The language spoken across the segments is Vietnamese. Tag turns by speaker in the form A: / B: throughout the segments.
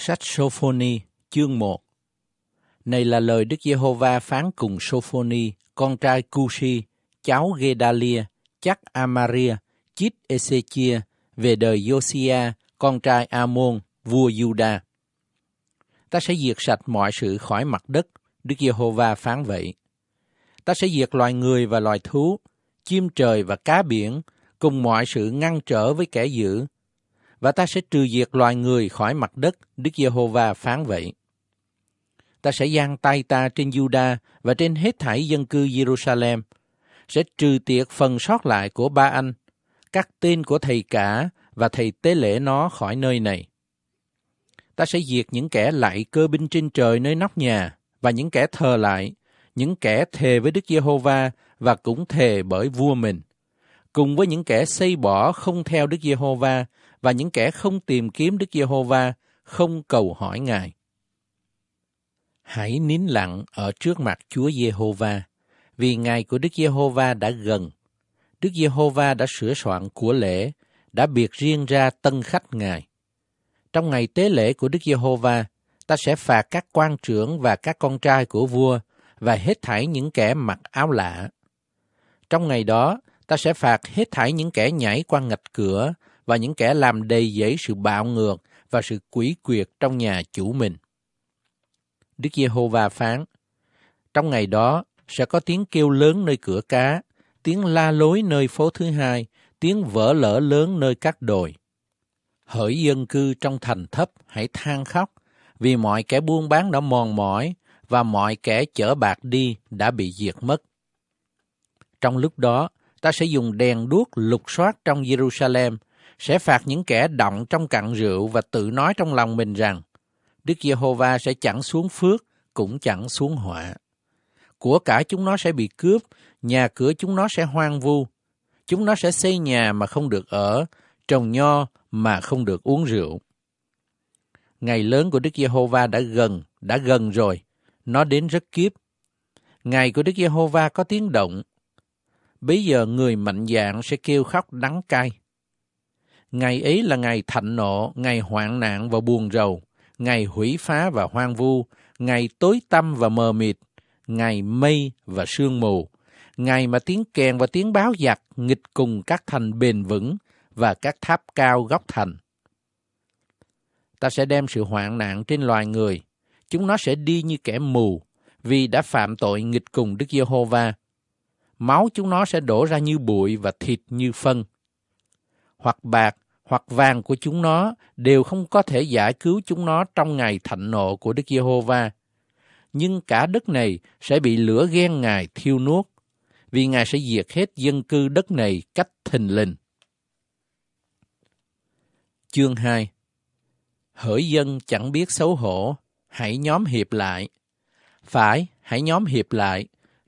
A: Sách Sophoni, chương 1 Này là lời Đức Giê-hô-va phán cùng Sophoni, con trai Cushi, cháu Gedalia, chắc Amaria, chít Ezechia về đời Josiah, con trai Amon, vua Juda. Ta sẽ diệt sạch mọi sự khỏi mặt đất, Đức Giê-hô-va phán vậy. Ta sẽ diệt loài người và loài thú, chim trời và cá biển, cùng mọi sự ngăn trở với kẻ dữ, và ta sẽ trừ diệt loài người khỏi mặt đất, Đức Giê-hô-va phán vậy. Ta sẽ giang tay ta trên Juda và trên hết thảy dân cư Jerusalem, sẽ trừ tiệt phần sót lại của ba anh, các tên của thầy cả và thầy tế lễ nó khỏi nơi này. Ta sẽ diệt những kẻ lại cơ binh trên trời nơi nóc nhà và những kẻ thờ lại, những kẻ thề với Đức Giê-hô-va và cũng thề bởi vua mình cùng với những kẻ xây bỏ không theo Đức Giê-hô-va và những kẻ không tìm kiếm Đức Giê-hô-va, không cầu hỏi Ngài. Hãy nín lặng ở trước mặt Chúa Giê-hô-va, vì ngày của Đức Giê-hô-va đã gần. Đức Giê-hô-va đã sửa soạn của lễ, đã biệt riêng ra tân khách Ngài. Trong ngày tế lễ của Đức Giê-hô-va, ta sẽ phạt các quan trưởng và các con trai của vua và hết thảy những kẻ mặc áo lạ. Trong ngày đó, ta sẽ phạt hết thảy những kẻ nhảy qua ngạch cửa và những kẻ làm đầy dẫy sự bạo ngược và sự quỷ quyệt trong nhà chủ mình. Đức Giê-hô-va phán, Trong ngày đó sẽ có tiếng kêu lớn nơi cửa cá, tiếng la lối nơi phố thứ hai, tiếng vỡ lỡ lớn nơi các đồi. Hỡi dân cư trong thành thấp hãy than khóc, vì mọi kẻ buôn bán đã mòn mỏi và mọi kẻ chở bạc đi đã bị diệt mất. Trong lúc đó, ta sẽ dùng đèn đuốc lục soát trong Jerusalem sẽ phạt những kẻ động trong cặn rượu và tự nói trong lòng mình rằng Đức Giê-hô-va sẽ chẳng xuống phước, cũng chẳng xuống họa. Của cả chúng nó sẽ bị cướp, nhà cửa chúng nó sẽ hoang vu. Chúng nó sẽ xây nhà mà không được ở, trồng nho mà không được uống rượu. Ngày lớn của Đức Giê-hô-va đã gần, đã gần rồi. Nó đến rất kiếp. Ngày của Đức Giê-hô-va có tiếng động. Bây giờ người mạnh dạn sẽ kêu khóc đắng cay Ngày ấy là ngày thạnh nộ, ngày hoạn nạn và buồn rầu, ngày hủy phá và hoang vu, ngày tối tăm và mờ mịt, ngày mây và sương mù, ngày mà tiếng kèn và tiếng báo giặc nghịch cùng các thành bền vững và các tháp cao góc thành. Ta sẽ đem sự hoạn nạn trên loài người, chúng nó sẽ đi như kẻ mù, vì đã phạm tội nghịch cùng Đức Giê-hô-va. Máu chúng nó sẽ đổ ra như bụi và thịt như phân hoặc bạc hoặc vàng của chúng nó đều không có thể giải cứu chúng nó trong ngày thạnh nộ của Đức Giê-hô-va. Nhưng cả đất này sẽ bị lửa ghen Ngài thiêu nuốt, vì Ngài sẽ diệt hết dân cư đất này cách thình lình. Chương 2 Hỡi dân chẳng biết xấu hổ, hãy nhóm hiệp lại. Phải, hãy nhóm hiệp lại,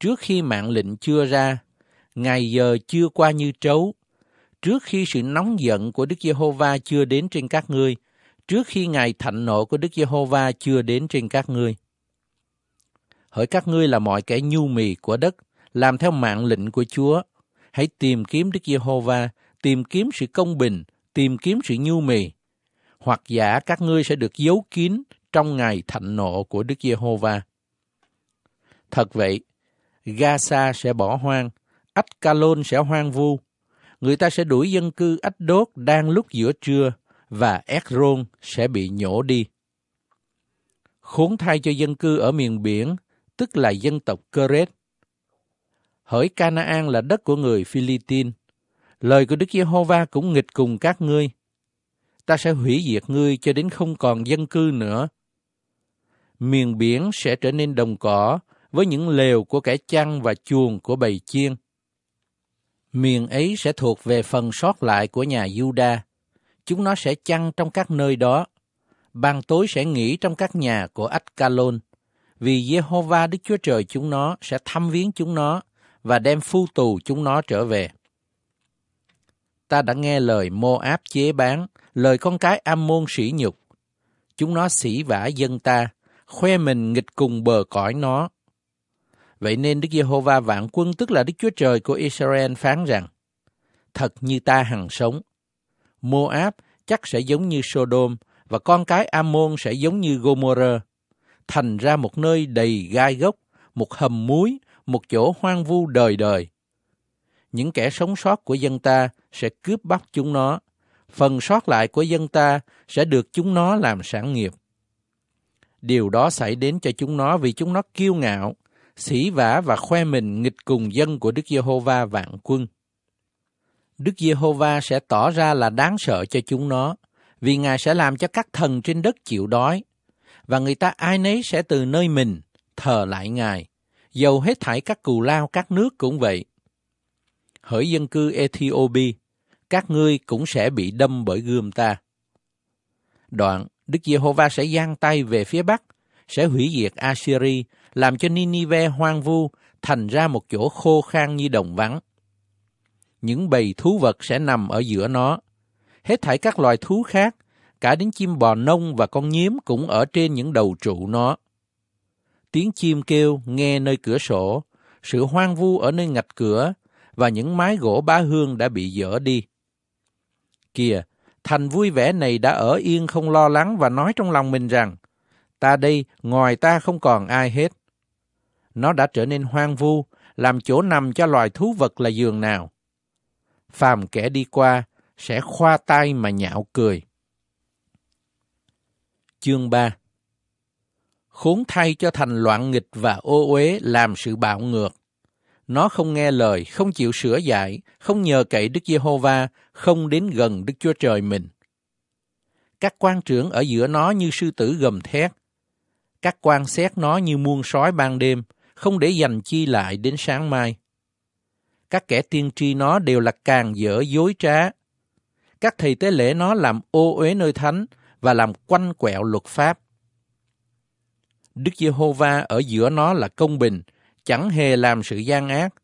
A: trước khi mạng lệnh chưa ra, ngày giờ chưa qua như trấu, trước khi sự nóng giận của Đức Giê-hô-va chưa đến trên các ngươi, trước khi ngày thạnh nộ của Đức Giê-hô-va chưa đến trên các ngươi. Hỡi các ngươi là mọi kẻ nhu mì của đất, làm theo mạng lệnh của Chúa. Hãy tìm kiếm Đức Giê-hô-va, tìm kiếm sự công bình, tìm kiếm sự nhu mì. Hoặc giả các ngươi sẽ được giấu kín trong ngày thạnh nộ của Đức Giê-hô-va. Thật vậy, Gaza sẽ bỏ hoang, Ách Calôn sẽ hoang vu, người ta sẽ đuổi dân cư ách đốt đang lúc giữa trưa và Ekron sẽ bị nhổ đi. Khốn thai cho dân cư ở miền biển, tức là dân tộc Keret. Hỡi Canaan là đất của người Philippines. Lời của Đức Giê-hô-va cũng nghịch cùng các ngươi. Ta sẽ hủy diệt ngươi cho đến không còn dân cư nữa. Miền biển sẽ trở nên đồng cỏ với những lều của kẻ chăn và chuồng của bầy chiên miền ấy sẽ thuộc về phần sót lại của nhà Juda. Chúng nó sẽ chăn trong các nơi đó. Ban tối sẽ nghỉ trong các nhà của Ascalon, vì Jehovah Đức Chúa Trời chúng nó sẽ thăm viếng chúng nó và đem phu tù chúng nó trở về. Ta đã nghe lời mô áp chế bán, lời con cái Ammon sỉ nhục. Chúng nó sỉ vả dân ta, khoe mình nghịch cùng bờ cõi nó, Vậy nên Đức Giê-hô-va vạn quân tức là Đức Chúa Trời của Israel phán rằng, Thật như ta hằng sống, Moab chắc sẽ giống như Sodom và con cái Ammon sẽ giống như Gomorrah, thành ra một nơi đầy gai gốc, một hầm muối, một chỗ hoang vu đời đời. Những kẻ sống sót của dân ta sẽ cướp bóc chúng nó, phần sót lại của dân ta sẽ được chúng nó làm sản nghiệp. Điều đó xảy đến cho chúng nó vì chúng nó kiêu ngạo, xỉ vả và khoe mình nghịch cùng dân của Đức Giê-hô-va vạn quân. Đức Giê-hô-va sẽ tỏ ra là đáng sợ cho chúng nó, vì Ngài sẽ làm cho các thần trên đất chịu đói, và người ta ai nấy sẽ từ nơi mình thờ lại Ngài, dầu hết thảy các cù lao các nước cũng vậy. Hỡi dân cư Ethiopia, các ngươi cũng sẽ bị đâm bởi gươm ta. Đoạn, Đức Giê-hô-va sẽ giang tay về phía bắc, sẽ hủy diệt Assyria làm cho Ninive hoang vu, thành ra một chỗ khô khan như đồng vắng. Những bầy thú vật sẽ nằm ở giữa nó. Hết thảy các loài thú khác, cả đến chim bò nông và con nhím cũng ở trên những đầu trụ nó. Tiếng chim kêu nghe nơi cửa sổ, sự hoang vu ở nơi ngạch cửa và những mái gỗ ba hương đã bị dỡ đi. Kìa, thành vui vẻ này đã ở yên không lo lắng và nói trong lòng mình rằng, ta đây, ngoài ta không còn ai hết nó đã trở nên hoang vu, làm chỗ nằm cho loài thú vật là giường nào. Phàm kẻ đi qua sẽ khoa tay mà nhạo cười. Chương 3 Khốn thay cho thành loạn nghịch và ô uế làm sự bạo ngược. Nó không nghe lời, không chịu sửa dạy, không nhờ cậy Đức Giê-hô-va, không đến gần Đức Chúa Trời mình. Các quan trưởng ở giữa nó như sư tử gầm thét. Các quan xét nó như muôn sói ban đêm, không để dành chi lại đến sáng mai. Các kẻ tiên tri nó đều là càng dở dối trá. Các thầy tế lễ nó làm ô uế nơi thánh và làm quanh quẹo luật pháp. Đức Giê-hô-va ở giữa nó là công bình, chẳng hề làm sự gian ác.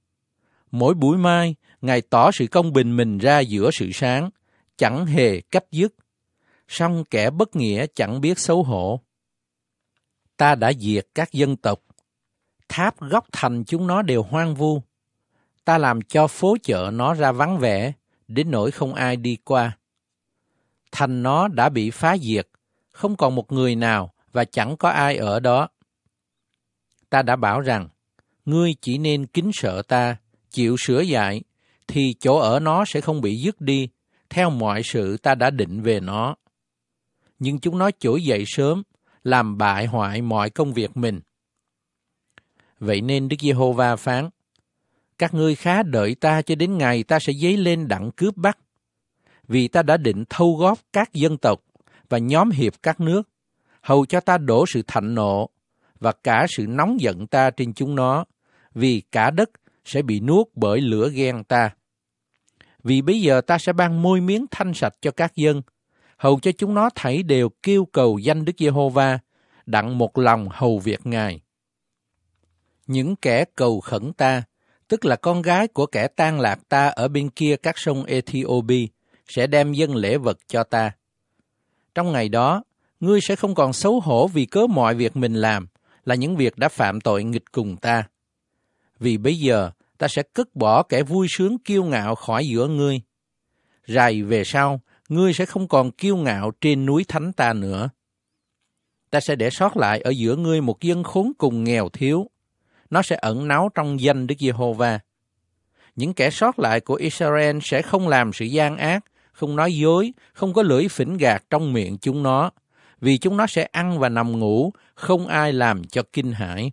A: Mỗi buổi mai, Ngài tỏ sự công bình mình ra giữa sự sáng, chẳng hề cách dứt. Song kẻ bất nghĩa chẳng biết xấu hổ. Ta đã diệt các dân tộc, tháp góc thành chúng nó đều hoang vu. Ta làm cho phố chợ nó ra vắng vẻ, đến nỗi không ai đi qua. Thành nó đã bị phá diệt, không còn một người nào và chẳng có ai ở đó. Ta đã bảo rằng, ngươi chỉ nên kính sợ ta, chịu sửa dạy, thì chỗ ở nó sẽ không bị dứt đi, theo mọi sự ta đã định về nó. Nhưng chúng nó trỗi dậy sớm, làm bại hoại mọi công việc mình. Vậy nên Đức Giê-hô-va phán, các ngươi khá đợi ta cho đến ngày ta sẽ dấy lên đặng cướp bắt. Vì ta đã định thâu góp các dân tộc và nhóm hiệp các nước, hầu cho ta đổ sự thạnh nộ và cả sự nóng giận ta trên chúng nó, vì cả đất sẽ bị nuốt bởi lửa ghen ta. Vì bây giờ ta sẽ ban môi miếng thanh sạch cho các dân, hầu cho chúng nó thảy đều kêu cầu danh Đức Giê-hô-va, đặng một lòng hầu việc Ngài những kẻ cầu khẩn ta, tức là con gái của kẻ tan lạc ta ở bên kia các sông Ethiopia, sẽ đem dân lễ vật cho ta. Trong ngày đó, ngươi sẽ không còn xấu hổ vì cớ mọi việc mình làm, là những việc đã phạm tội nghịch cùng ta. Vì bây giờ, ta sẽ cất bỏ kẻ vui sướng kiêu ngạo khỏi giữa ngươi. Rày về sau, ngươi sẽ không còn kiêu ngạo trên núi thánh ta nữa. Ta sẽ để sót lại ở giữa ngươi một dân khốn cùng nghèo thiếu, nó sẽ ẩn náu trong danh Đức Giê-hô-va. Những kẻ sót lại của Israel sẽ không làm sự gian ác, không nói dối, không có lưỡi phỉnh gạt trong miệng chúng nó, vì chúng nó sẽ ăn và nằm ngủ, không ai làm cho kinh hãi.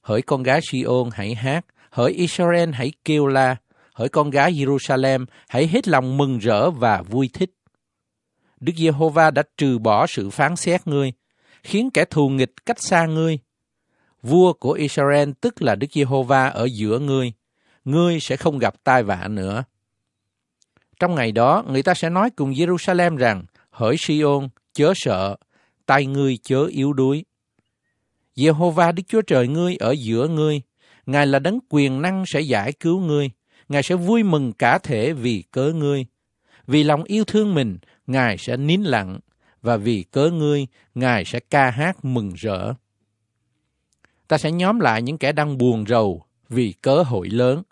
A: Hỡi con gái Siôn hãy hát, hỡi Israel hãy kêu la, hỡi con gái Jerusalem hãy hết lòng mừng rỡ và vui thích. Đức Giê-hô-va đã trừ bỏ sự phán xét ngươi, khiến kẻ thù nghịch cách xa ngươi vua của Israel tức là Đức Giê-hô-va ở giữa ngươi, ngươi sẽ không gặp tai vạ nữa. Trong ngày đó, người ta sẽ nói cùng Jerusalem rằng, hỡi Sion, chớ sợ, tay ngươi chớ yếu đuối. Giê-hô-va Đức Chúa Trời ngươi ở giữa ngươi, Ngài là đấng quyền năng sẽ giải cứu ngươi, Ngài sẽ vui mừng cả thể vì cớ ngươi. Vì lòng yêu thương mình, Ngài sẽ nín lặng, và vì cớ ngươi, Ngài sẽ ca hát mừng rỡ ta sẽ nhóm lại những kẻ đang buồn rầu vì cớ hội lớn.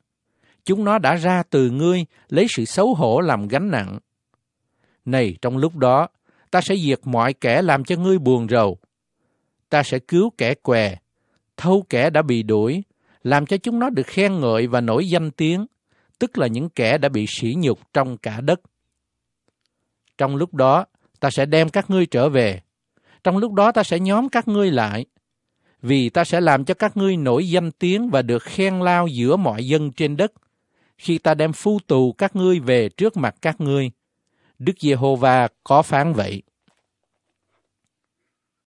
A: Chúng nó đã ra từ ngươi lấy sự xấu hổ làm gánh nặng. Này trong lúc đó, ta sẽ diệt mọi kẻ làm cho ngươi buồn rầu. Ta sẽ cứu kẻ què, thâu kẻ đã bị đuổi, làm cho chúng nó được khen ngợi và nổi danh tiếng, tức là những kẻ đã bị sỉ nhục trong cả đất. Trong lúc đó, ta sẽ đem các ngươi trở về. Trong lúc đó ta sẽ nhóm các ngươi lại, vì ta sẽ làm cho các ngươi nổi danh tiếng và được khen lao giữa mọi dân trên đất, khi ta đem phu tù các ngươi về trước mặt các ngươi. Đức Giê-hô-va có phán vậy.